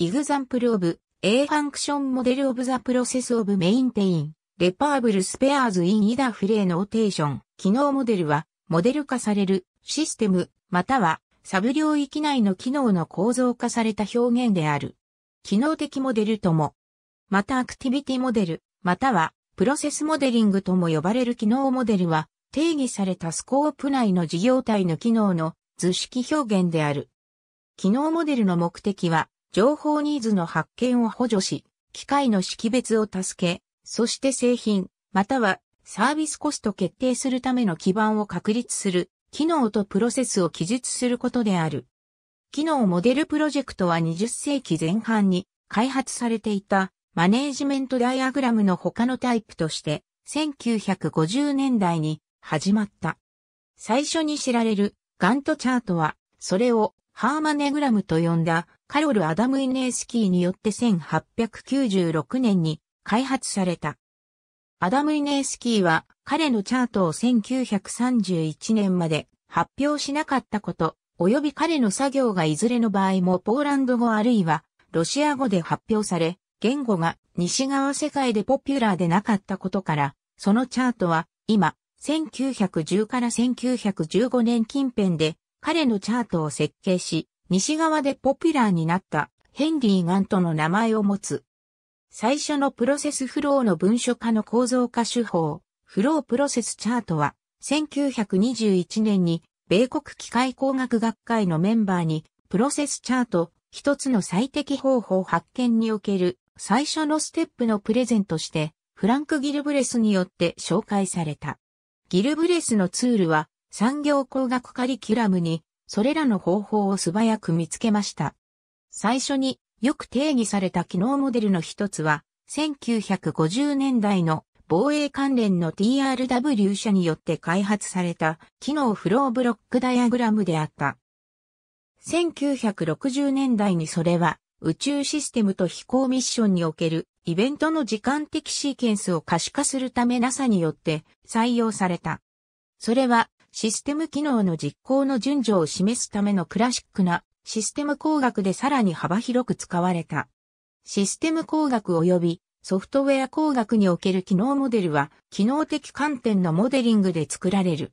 example of a function model of the process of maintain reparable spares in either free notation 機能モデルはモデル化されるシステムまたはサブ領域内の機能の構造化された表現である。機能的モデルとも、またアクティビティモデル、またはプロセスモデリングとも呼ばれる機能モデルは定義されたスコープ内の事業体の機能の図式表現である。機能モデルの目的は情報ニーズの発見を補助し、機械の識別を助け、そして製品、またはサービスコスト決定するための基盤を確立する、機能とプロセスを記述することである。機能モデルプロジェクトは20世紀前半に開発されていたマネージメントダイアグラムの他のタイプとして1950年代に始まった。最初に知られるガントチャートはそれをハーマネグラムと呼んだカロル・アダム・イネースキーによって1896年に開発された。アダム・イネースキーは彼のチャートを1931年まで発表しなかったこと、及び彼の作業がいずれの場合もポーランド語あるいはロシア語で発表され、言語が西側世界でポピュラーでなかったことから、そのチャートは今、1910から1915年近辺で彼のチャートを設計し、西側でポピュラーになったヘンリー・ガンとの名前を持つ。最初のプロセスフローの文書化の構造化手法、フロープロセスチャートは、1921年に米国機械工学学会のメンバーに、プロセスチャート、一つの最適方法発見における最初のステップのプレゼントして、フランク・ギルブレスによって紹介された。ギルブレスのツールは産業工学カリキュラムにそれらの方法を素早く見つけました。最初によく定義された機能モデルの一つは、1950年代の防衛関連の TRW 社によって開発された機能フローブロックダイアグラムであった。1960年代にそれは宇宙システムと飛行ミッションにおけるイベントの時間的シーケンスを可視化するため NASA によって採用された。それはシステム機能の実行の順序を示すためのクラシックなシステム工学でさらに幅広く使われた。システム工学及びソフトウェア工学における機能モデルは、機能的観点のモデリングで作られる。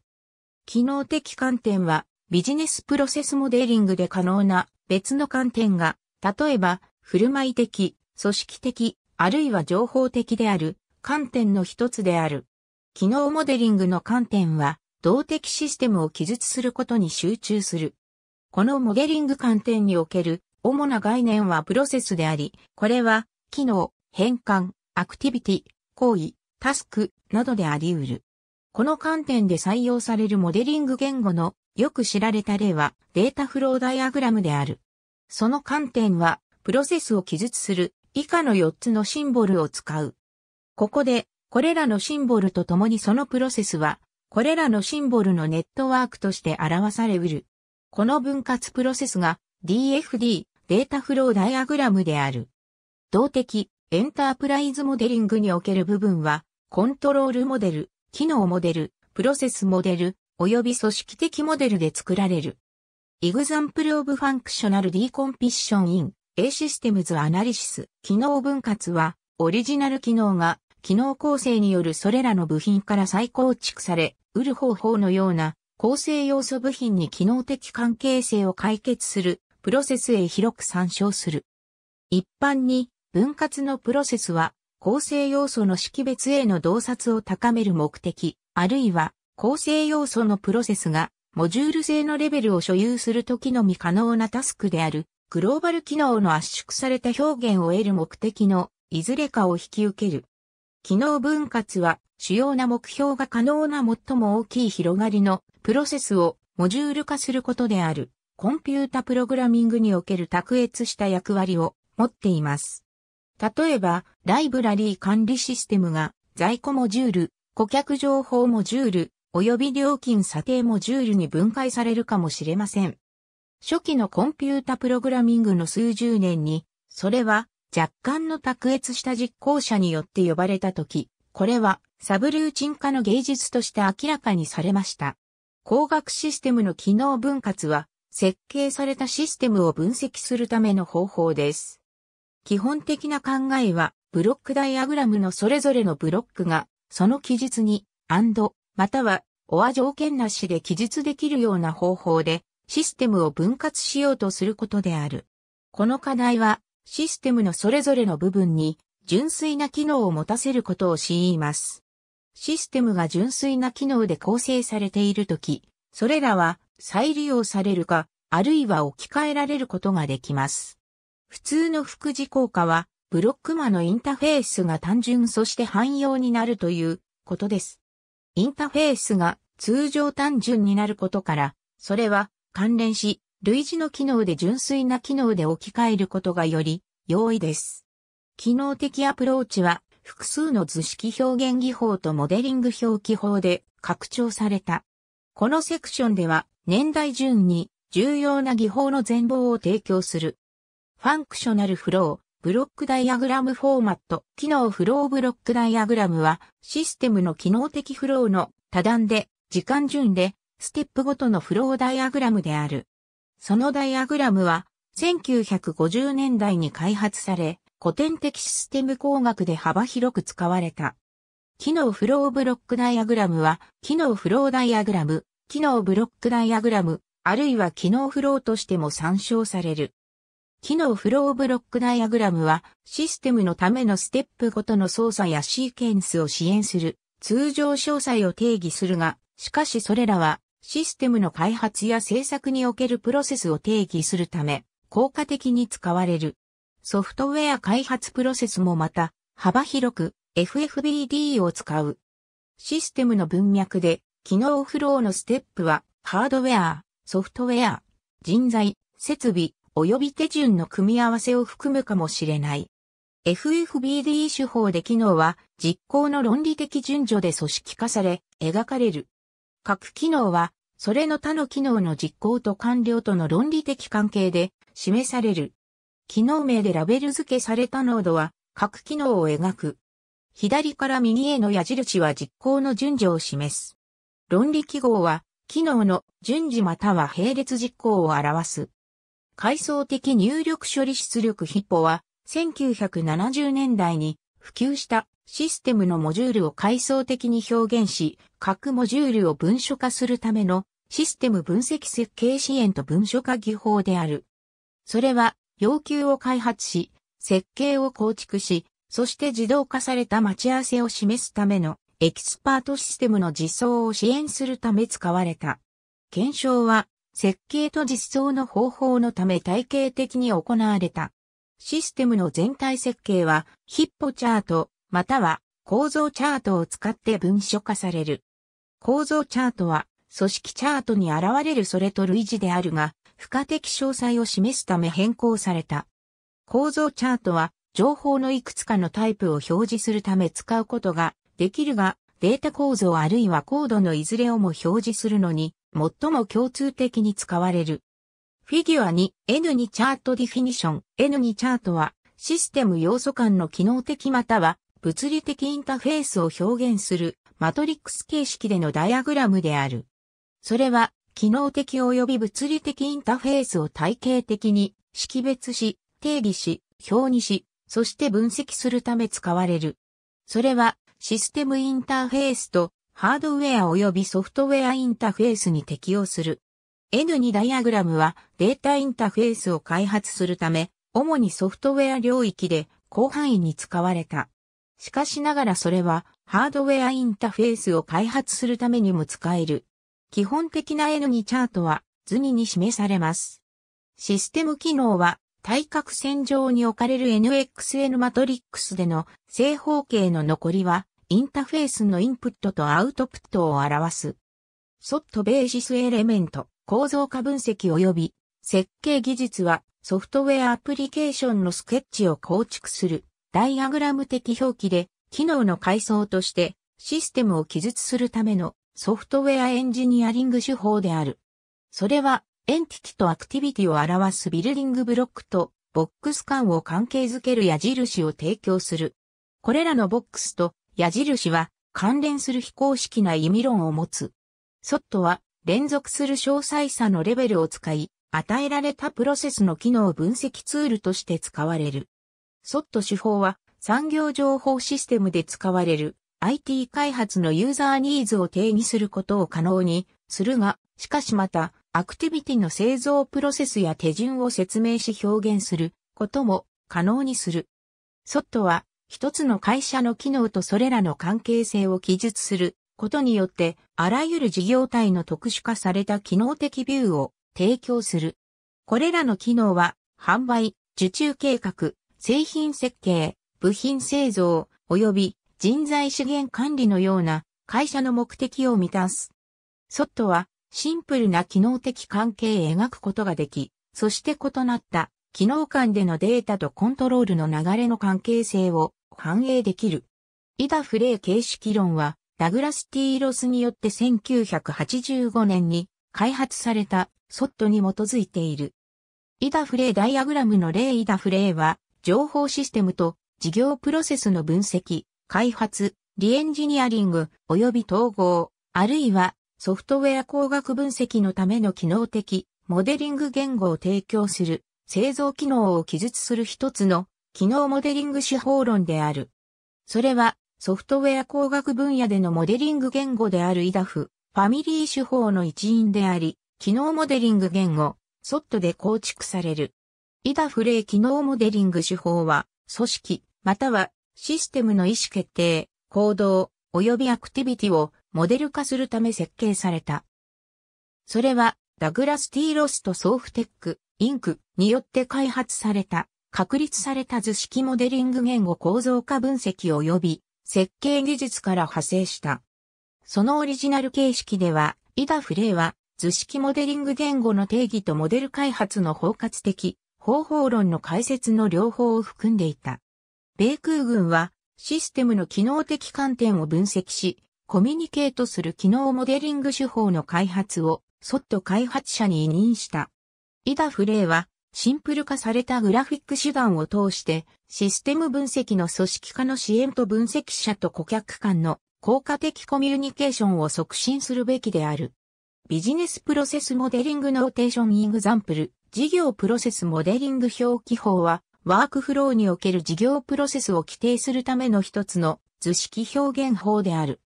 機能的観点は、ビジネスプロセスモデリングで可能な別の観点が、例えば、振る舞い的、組織的、あるいは情報的である、観点の一つである。機能モデリングの観点は、動的システムを記述することに集中する。このモデリング観点における主な概念はプロセスであり、これは機能、変換、アクティビティ、行為、タスクなどであり得る。この観点で採用されるモデリング言語のよく知られた例はデータフローダイアグラムである。その観点はプロセスを記述する以下の4つのシンボルを使う。ここでこれらのシンボルと共にそのプロセスはこれらのシンボルのネットワークとして表されうる。この分割プロセスが DFD、データフローダイアグラムである。動的、エンタープライズモデリングにおける部分は、コントロールモデル、機能モデル、プロセスモデル、及び組織的モデルで作られる。Example of Functional Decomposition in A Systems Analysis 機能分割は、オリジナル機能が機能構成によるそれらの部品から再構築され、売る方法のような構成要素部品に機能的関係性を解決するプロセスへ広く参照する。一般に分割のプロセスは構成要素の識別への洞察を高める目的、あるいは構成要素のプロセスがモジュール性のレベルを所有するときのみ可能なタスクである、グローバル機能の圧縮された表現を得る目的のいずれかを引き受ける。機能分割は主要な目標が可能な最も大きい広がりのプロセスをモジュール化することであるコンピュータプログラミングにおける卓越した役割を持っています。例えば、ライブラリー管理システムが在庫モジュール、顧客情報モジュール、及び料金査定モジュールに分解されるかもしれません。初期のコンピュータプログラミングの数十年に、それは若干の卓越した実行者によって呼ばれたとき、これはサブルーチン化の芸術として明らかにされました。工学システムの機能分割は、設計されたシステムを分析するための方法です。基本的な考えは、ブロックダイアグラムのそれぞれのブロックが、その記述に、アンドまたは、オア条件なしで記述できるような方法で、システムを分割しようとすることである。この課題は、システムのそれぞれの部分に純粋な機能を持たせることを強います。システムが純粋な機能で構成されているとき、それらは再利用されるか、あるいは置き換えられることができます。普通の副次効果は、ブロック間のインターフェースが単純そして汎用になるということです。インターフェースが通常単純になることから、それは関連し、類似の機能で純粋な機能で置き換えることがより容易です。機能的アプローチは複数の図式表現技法とモデリング表記法で拡張された。このセクションでは年代順に重要な技法の全貌を提供する。ファンクショナルフロー、ブロックダイアグラムフォーマット、機能フローブロックダイアグラムはシステムの機能的フローの多段で時間順でステップごとのフローダイアグラムである。そのダイアグラムは、1950年代に開発され、古典的システム工学で幅広く使われた。機能フローブロックダイアグラムは、機能フローダイアグラム、機能ブロックダイアグラム、あるいは機能フローとしても参照される。機能フローブロックダイアグラムは、システムのためのステップごとの操作やシーケンスを支援する、通常詳細を定義するが、しかしそれらは、システムの開発や制作におけるプロセスを定義するため、効果的に使われる。ソフトウェア開発プロセスもまた、幅広く FFBD を使う。システムの文脈で、機能フローのステップは、ハードウェア、ソフトウェア、人材、設備、及び手順の組み合わせを含むかもしれない。FFBD 手法で機能は実行の論理的順序で組織化され、描かれる。各機能は、それの他の機能の実行と完了との論理的関係で示される。機能名でラベル付けされたノードは、各機能を描く。左から右への矢印は実行の順序を示す。論理記号は、機能の順次または並列実行を表す。階層的入力処理出力ヒッポは、1970年代に普及したシステムのモジュールを階層的に表現し、各モジュールを文書化するためのシステム分析設計支援と文書化技法である。それは、要求を開発し、設計を構築し、そして自動化された待ち合わせを示すためのエキスパートシステムの実装を支援するため使われた。検証は、設計と実装の方法のため体系的に行われた。システムの全体設計はヒッポチャートまたは構造チャートを使って文書化される。構造チャートは組織チャートに現れるそれと類似であるが、付加的詳細を示すため変更された。構造チャートは情報のいくつかのタイプを表示するため使うことができるが、データ構造あるいはコードのいずれをも表示するのに最も共通的に使われる。フィギュア2 N2 チャートディフィニション N2 チャートはシステム要素間の機能的または物理的インターフェースを表現するマトリックス形式でのダイアグラムである。それは機能的及び物理的インターフェースを体系的に識別し、定義し、表にし、そして分析するため使われる。それはシステムインターフェースとハードウェア及びソフトウェアインターフェースに適用する。N2 ダイアグラムはデータインターフェースを開発するため、主にソフトウェア領域で広範囲に使われた。しかしながらそれはハードウェアインターフェースを開発するためにも使える。基本的な N2 チャートは図2に示されます。システム機能は対角線上に置かれる NXN マトリックスでの正方形の残りはインターフェースのインプットとアウトプットを表す。ソットベーシスエレメント。構造化分析及び設計技術はソフトウェアアプリケーションのスケッチを構築するダイアグラム的表記で機能の階層としてシステムを記述するためのソフトウェアエンジニアリング手法である。それはエンティティとアクティビティを表すビルディングブロックとボックス間を関係づける矢印を提供する。これらのボックスと矢印は関連する非公式な意味論を持つ。ソットは連続する詳細さのレベルを使い、与えられたプロセスの機能分析ツールとして使われる。SOT 手法は産業情報システムで使われる IT 開発のユーザーニーズを定義することを可能にするが、しかしまた、アクティビティの製造プロセスや手順を説明し表現することも可能にする。SOT は一つの会社の機能とそれらの関係性を記述することによって、あらゆる事業体の特殊化された機能的ビューを提供する。これらの機能は、販売、受注計画、製品設計、部品製造、及び人材資源管理のような会社の目的を満たす。ソットはシンプルな機能的関係を描くことができ、そして異なった機能間でのデータとコントロールの流れの関係性を反映できる。イダフレー形式論はダグラス・ティーロスによって1985年に開発されたソットに基づいている。イダフレーダイアグラムの例イダフレーは、情報システムと事業プロセスの分析、開発、リエンジニアリング及び統合、あるいはソフトウェア工学分析のための機能的モデリング言語を提供する製造機能を記述する一つの機能モデリング手法論である。それはソフトウェア工学分野でのモデリング言語であるイダフ、ファミリー手法の一員であり、機能モデリング言語、ソットで構築される。イダフ例機能モデリング手法は、組織、またはシステムの意思決定、行動、及びアクティビティをモデル化するため設計された。それは、ダグラス・ティーロスとソーフテック、インクによって開発された、確立された図式モデリング言語構造化分析及び設計技術から派生した。そのオリジナル形式では、イダ・フレイは図式モデリング言語の定義とモデル開発の包括的方法論の解説の両方を含んでいた。米空軍はシステムの機能的観点を分析し、コミュニケートする機能モデリング手法の開発を、そっと開発者に委任した。イダ・フレイは、シンプル化されたグラフィック手段を通して、システム分析の組織化の支援と分析者と顧客間の効果的コミュニケーションを促進するべきである。ビジネスプロセスモデリングノーテーションイングザンプル、事業プロセスモデリング表記法は、ワークフローにおける事業プロセスを規定するための一つの図式表現法である。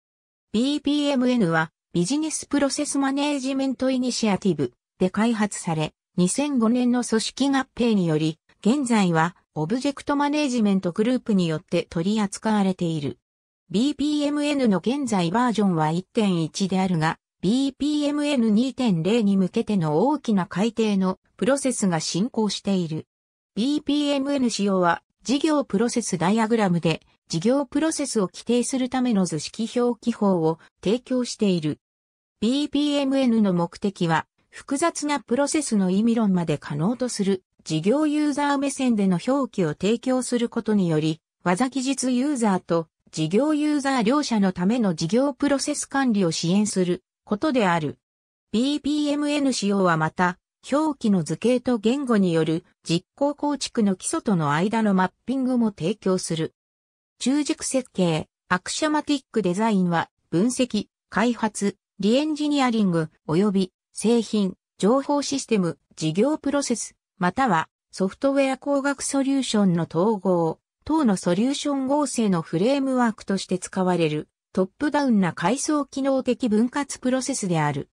BPMN はビジネスプロセスマネージメントイニシアティブで開発され、2005年の組織合併により、現在はオブジェクトマネジメントグループによって取り扱われている。BPMN の現在バージョンは1.1であるが、BPMN 2.0に向けての大きな改定のプロセスが進行している。BPMN 使用は事業プロセスダイアグラムで事業プロセスを規定するための図式表記法を提供している。BPMN の目的は複雑なプロセスの意味論まで可能とする事業ユーザー目線での表記を提供することにより、技技術ユーザーと事業ユーザー両者のための事業プロセス管理を支援することである。BPMN 仕様はまた、表記の図形と言語による実行構築の基礎との間のマッピングも提供する。中軸設計、アクシャマティックデザインは分析、開発、リエンジニアリング及び製品、情報システム、事業プロセス、またはソフトウェア工学ソリューションの統合、等のソリューション合成のフレームワークとして使われるトップダウンな階層機能的分割プロセスである。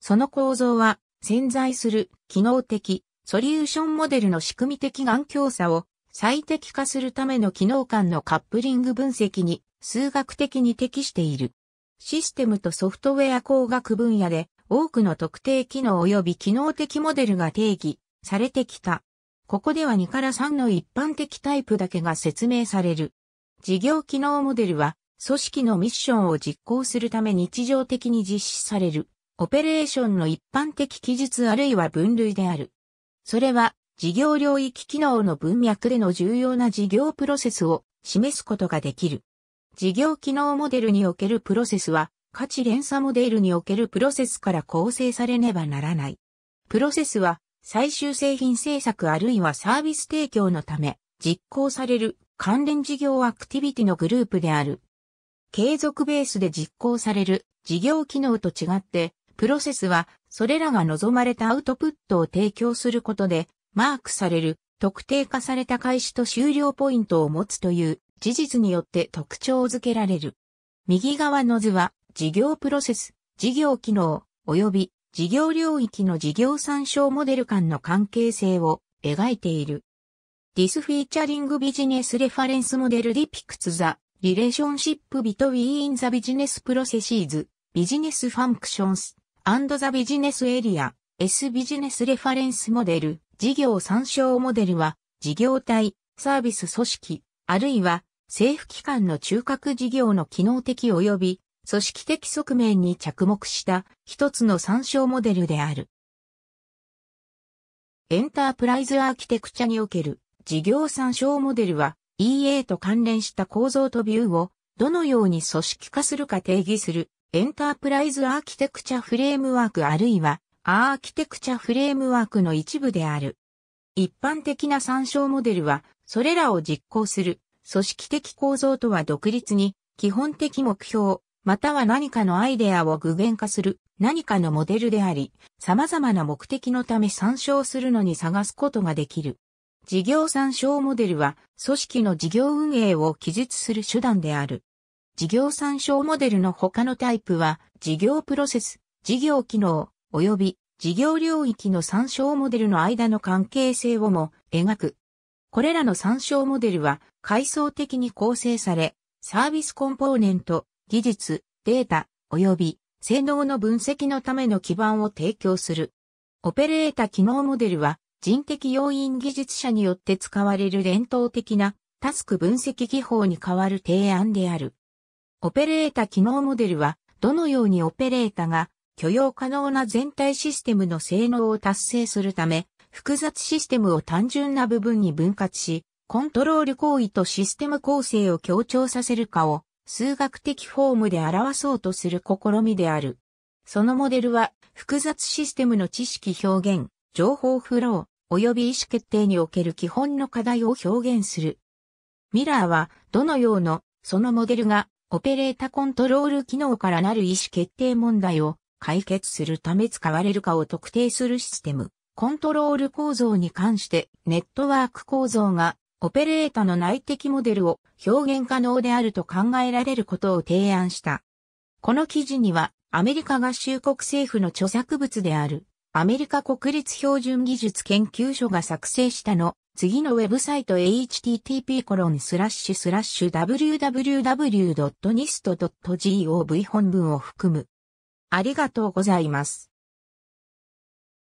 その構造は潜在する機能的ソリューションモデルの仕組み的環強さを最適化するための機能間のカップリング分析に数学的に適している。システムとソフトウェア工学分野で多くの特定機能及び機能的モデルが定義されてきた。ここでは2から3の一般的タイプだけが説明される。事業機能モデルは、組織のミッションを実行するため日常的に実施される、オペレーションの一般的記述あるいは分類である。それは、事業領域機能の文脈での重要な事業プロセスを示すことができる。事業機能モデルにおけるプロセスは、価値連鎖モデルにおけるプロセスから構成されねばならない。プロセスは最終製品制作あるいはサービス提供のため実行される関連事業アクティビティのグループである。継続ベースで実行される事業機能と違って、プロセスはそれらが望まれたアウトプットを提供することで、マークされる特定化された開始と終了ポイントを持つという事実によって特徴づけられる。右側の図は事業プロセス、事業機能、及び事業領域の事業参照モデル間の関係性を描いている。This featuring business reference model depicts the relationship between the business processes, business functions, and the business area. S ビジネスレファレンスモデル、事業参照モデルは、事業体、サービス組織、あるいは政府機関の中核事業の機能的及び組織的側面に着目した一つの参照モデルである。エンタープライズアーキテクチャにおける事業参照モデルは EA と関連した構造とビューをどのように組織化するか定義するエンタープライズアーキテクチャフレームワークあるいはアーキテクチャフレームワークの一部である。一般的な参照モデルはそれらを実行する組織的構造とは独立に基本的目標、または何かのアイデアを具現化する何かのモデルであり、様々な目的のため参照するのに探すことができる。事業参照モデルは、組織の事業運営を記述する手段である。事業参照モデルの他のタイプは、事業プロセス、事業機能、及び事業領域の参照モデルの間の関係性をも描く。これらの参照モデルは階層的に構成され、サービスコンポーネント、技術、データ、及び性能の分析のための基盤を提供する。オペレータ機能モデルは人的要因技術者によって使われる伝統的なタスク分析技法に代わる提案である。オペレータ機能モデルはどのようにオペレータが許容可能な全体システムの性能を達成するため複雑システムを単純な部分に分割しコントロール行為とシステム構成を強調させるかを数学的フォームで表そうとする試みである。そのモデルは複雑システムの知識表現、情報フロー、及び意思決定における基本の課題を表現する。ミラーはどのようなそのモデルがオペレータコントロール機能からなる意思決定問題を解決するため使われるかを特定するシステム。コントロール構造に関してネットワーク構造がオペレータの内的モデルを表現可能であると考えられることを提案した。この記事には、アメリカ合衆国政府の著作物である、アメリカ国立標準技術研究所が作成したの、次のウェブサイト http://www.nist.gov 本文を含む。ありがとうございます。